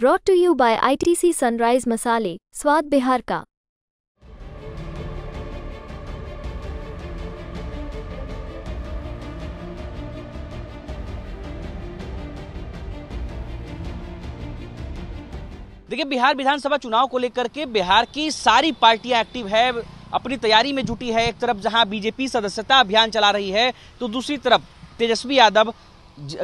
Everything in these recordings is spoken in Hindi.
broad to you by ITC Sunrise मसाले स्वाद बिहार का देखिए बिहार विधानसभा चुनाव को लेकर के बिहार की सारी पार्टियां एक्टिव है अपनी तैयारी में जुटी है एक तरफ जहां बीजेपी सदस्यता अभियान चला रही है तो दूसरी तरफ तेजस्वी यादव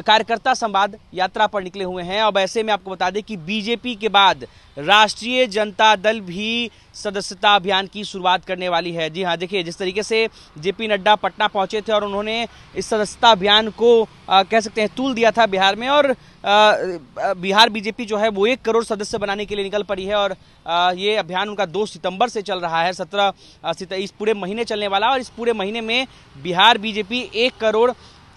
कार्यकर्ता संवाद यात्रा पर निकले हुए हैं अब ऐसे में आपको बता दें कि बीजेपी के बाद राष्ट्रीय जनता दल भी सदस्यता अभियान की शुरुआत करने वाली है जी हाँ देखिए जिस तरीके से जेपी नड्डा पटना पहुंचे थे और उन्होंने इस सदस्यता अभियान को आ, कह सकते हैं तूल दिया था बिहार में और आ, बिहार बीजेपी जो है वो एक करोड़ सदस्य बनाने के लिए निकल पड़ी है और आ, ये अभियान उनका दो सितंबर से चल रहा है सत्रह इस पूरे महीने चलने वाला और इस पूरे महीने में बिहार बीजेपी एक करोड़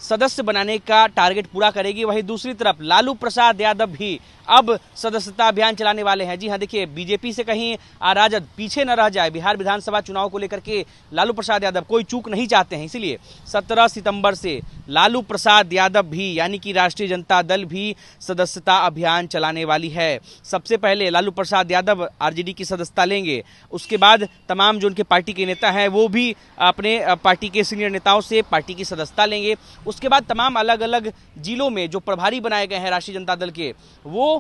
सदस्य बनाने का टारगेट पूरा करेगी वहीं दूसरी तरफ लालू प्रसाद यादव भी अब सदस्यता अभियान चलाने वाले हैं जी हाँ देखिए बीजेपी से कहीं आराजद पीछे न रह जाए बिहार विधानसभा चुनाव को लेकर के लालू प्रसाद यादव कोई चूक नहीं चाहते हैं इसीलिए 17 सितंबर से लालू प्रसाद यादव भी यानी कि राष्ट्रीय जनता दल भी सदस्यता अभियान चलाने वाली है सबसे पहले लालू प्रसाद यादव आर की सदस्यता लेंगे उसके बाद तमाम जो उनके पार्टी के नेता हैं वो भी अपने पार्टी के सीनियर नेताओं से पार्टी की सदस्यता लेंगे उसके बाद तमाम अलग अलग जिलों में जो प्रभारी बनाए गए हैं राष्ट्रीय जनता दल के वो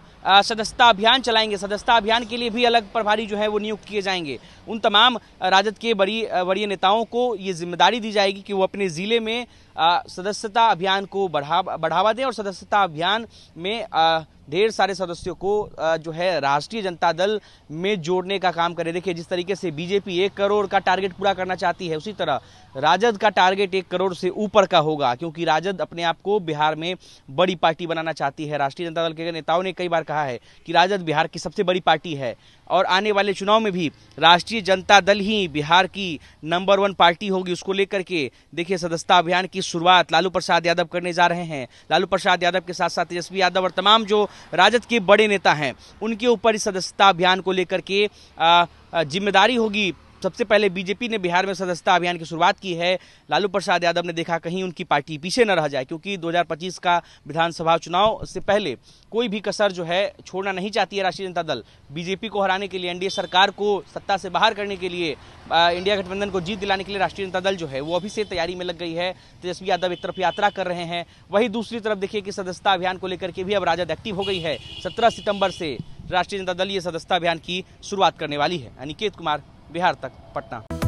सदस्यता अभियान चलाएंगे सदस्यता अभियान के लिए भी अलग प्रभारी जो है वो नियुक्त किए जाएंगे उन तमाम राजद के बड़ी वरीय नेताओं को ये जिम्मेदारी दी जाएगी कि वो अपने ज़िले में सदस्यता अभियान को बढ़ा बढ़ावा दें और सदस्यता अभियान में ढेर सारे सदस्यों को जो है राष्ट्रीय जनता दल में जोड़ने का काम करे देखिए जिस तरीके से बीजेपी एक करोड़ का टारगेट पूरा करना चाहती है उसी तरह राजद का टारगेट एक करोड़ से ऊपर का होगा क्योंकि राजद अपने आप को बिहार में बड़ी पार्टी बनाना चाहती है राष्ट्रीय जनता दल के नेताओं ने कई बार कहा है कि राजद बिहार की सबसे बड़ी पार्टी है और आने वाले चुनाव में भी राष्ट्रीय जनता दल ही बिहार की नंबर वन पार्टी होगी उसको लेकर के देखिए सदस्यता अभियान की शुरुआत लालू प्रसाद यादव करने जा रहे हैं लालू प्रसाद यादव के साथ साथ तेजस्वी यादव और तमाम जो राजद के बड़े नेता हैं उनके ऊपर इस सदस्यता अभियान को लेकर के जिम्मेदारी होगी सबसे पहले बीजेपी ने बिहार में सदस्यता अभियान की शुरुआत की है लालू प्रसाद यादव ने देखा कहीं उनकी पार्टी पीछे न रह जाए क्योंकि 2025 का विधानसभा चुनाव से पहले कोई भी कसर जो है छोड़ना नहीं चाहती है राष्ट्रीय जनता दल बीजेपी को हराने के लिए एनडीए सरकार को सत्ता से बाहर करने के लिए इंडिया गठबंधन को जीत दिलाने के लिए राष्ट्रीय जनता दल जो है वो अभी से तैयारी में लग गई है तेजस्वी यादव एक तरफ यात्रा कर रहे हैं वहीं दूसरी तरफ देखिए कि सदस्यता अभियान को लेकर के भी अब राजद एक्टिव हो गई है सत्रह सितंबर से राष्ट्रीय जनता दल ये सदस्यता अभियान की शुरुआत करने वाली है अनिकेत कुमार बिहार तक पटना